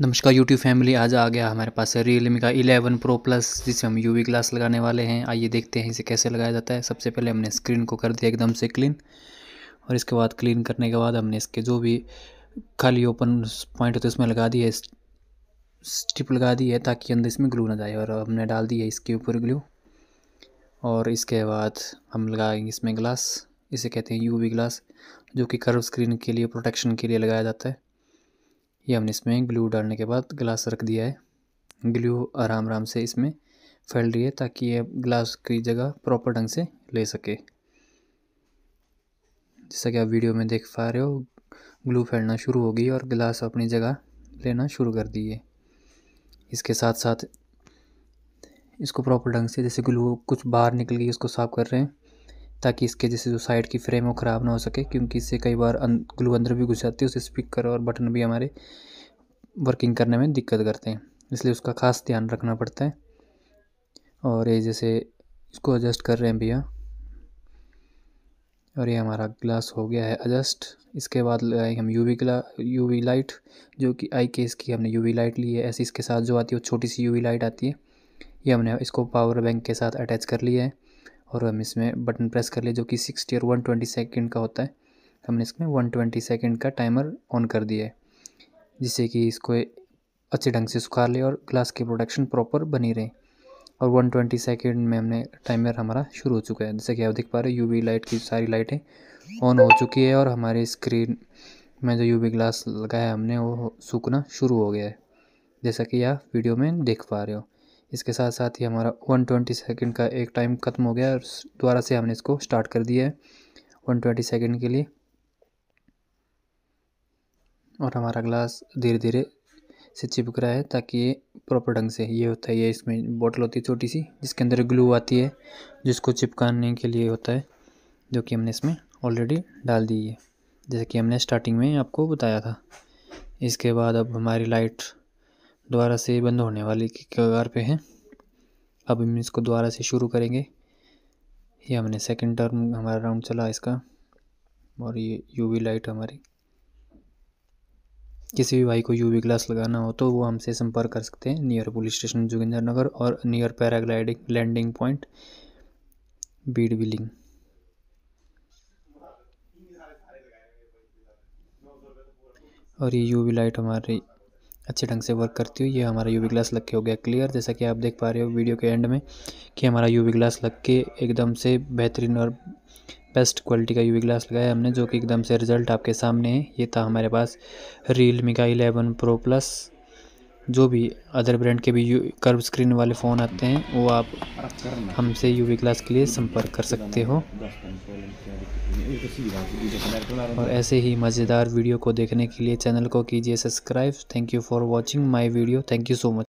नमस्कार YouTube family आज आ गया हमारे पास रियलमी का 11 प्रो प्लस जिसे हम वी ग्लास लगाने वाले हैं आइए देखते हैं इसे कैसे लगाया जाता है सबसे पहले हमने स्क्रीन को कर दिया एकदम से क्लीन और इसके बाद क्लीन करने के बाद हमने इसके जो भी खाली ओपन पॉइंट होते हैं उसमें लगा दिया स्टिप लगा दी है ताकि अंदर इसमें ग्लू ना जाए और हमने डाल दी है इसके ऊपर ग्लू और इसके बाद हम लगाएंगे इसमें ग्लास इसे कहते हैं यू ग्लास जो कि कर्व स्क्रीन के लिए प्रोटेक्शन के लिए लगाया जाता है ये हमने इसमें ग्लू डालने के बाद ग्लास रख दिया है ग्लू आराम आराम से इसमें फैल रही है ताकि ये ग्लास की जगह प्रॉपर ढंग से ले सके जैसा कि आप वीडियो में देख पा रहे हो ग्लू फैलना शुरू हो गई और ग्लास अपनी जगह लेना शुरू कर दिए इसके साथ साथ इसको प्रॉपर ढंग से जैसे ग्लू कुछ बाहर निकल गई उसको साफ़ कर रहे हैं ताकि इसके जैसे जो साइड की फ्रेम वो ख़राब ना हो सके क्योंकि इससे कई बार अं, ग्लू अंदर भी घुस जाती है उसे स्पीकर और बटन भी हमारे वर्किंग करने में दिक्कत करते हैं इसलिए उसका ख़ास ध्यान रखना पड़ता है और ये जैसे इसको एडजस्ट कर रहे हैं भैया और ये हमारा ग्लास हो गया है एडजस्ट इसके बाद लगाएंगे हम यूवी ग्ला यूवी लाइट जो कि आई केस की हमने यूवी लाइट ली है ऐसी इसके साथ जो आती है वो छोटी सी यूवी लाइट आती है ये हमने इसको पावर बैंक के साथ अटैच कर लिया है और हम इसमें बटन प्रेस कर लिए जो कि सिक्सटी और वन ट्वेंटी सेकेंड का होता है हमने इसमें वन ट्वेंटी सेकेंड का टाइमर ऑन कर दिया है जिससे कि इसको अच्छे ढंग से सुखा ले और ग्लास की प्रोडक्शन प्रॉपर बनी रहे और वन ट्वेंटी सेकेंड में हमने टाइमर हमारा शुरू हो चुका है जैसे कि आप देख पा रहे हो यूवी लाइट की सारी लाइटें ऑन हो चुकी है और हमारे स्क्रीन में जो यूवी ग्लास लगाया है हमने वो सूखना शुरू हो गया है जैसा कि आप वीडियो में देख पा रहे हो इसके साथ साथ ही हमारा वन ट्वेंटी सेकेंड का एक टाइम ख़त्म हो गया और दोबारा से हमने इसको स्टार्ट कर दिया है वन ट्वेंटी सेकेंड के लिए और हमारा ग्लास धीरे धीरे से चिपक रहा है ताकि ये प्रॉपर ढंग से ये होता है ये इसमें बोतल होती है छोटी सी जिसके अंदर ग्लू आती है जिसको चिपकाने के लिए होता है जो कि हमने इसमें ऑलरेडी डाल दी है जैसे कि हमने स्टार्टिंग में आपको बताया था इसके बाद अब हमारी लाइट दोबारा से बंद होने वाली की कगार पे हैं अब हम इसको दोबारा से शुरू करेंगे ये हमने सेकंड टर्म हमारा राउंड चला इसका और ये यूवी लाइट हमारी किसी भी भाई को यूवी ग्लास लगाना हो तो वो हमसे संपर्क कर सकते हैं near police station Joginder Nagar और near paragliding landing point Bir Billing और ये यूवी लाइट हमारी अच्छे ढंग से वर्क करती हुई ये हमारा यूवी ग्लास लग के हो गया क्लियर जैसा कि आप देख पा रहे हो वीडियो के एंड में कि हमारा यूवी ग्लास लग के एकदम से बेहतरीन और बेस्ट क्वालिटी का यूवी ग्लास लगाया हमने जो कि एकदम से रिज़ल्ट आपके सामने है ये था हमारे पास रियल मी का इलेवन प्रो प्लस जो भी अदर ब्रांड के भी कर्व स्क्रीन वाले फ़ोन आते हैं वो आप हमसे यूवी क्लास के लिए संपर्क कर सकते हो और ऐसे ही मज़ेदार वीडियो को देखने के लिए चैनल को कीजिए subscribe thank you for watching my video thank you so much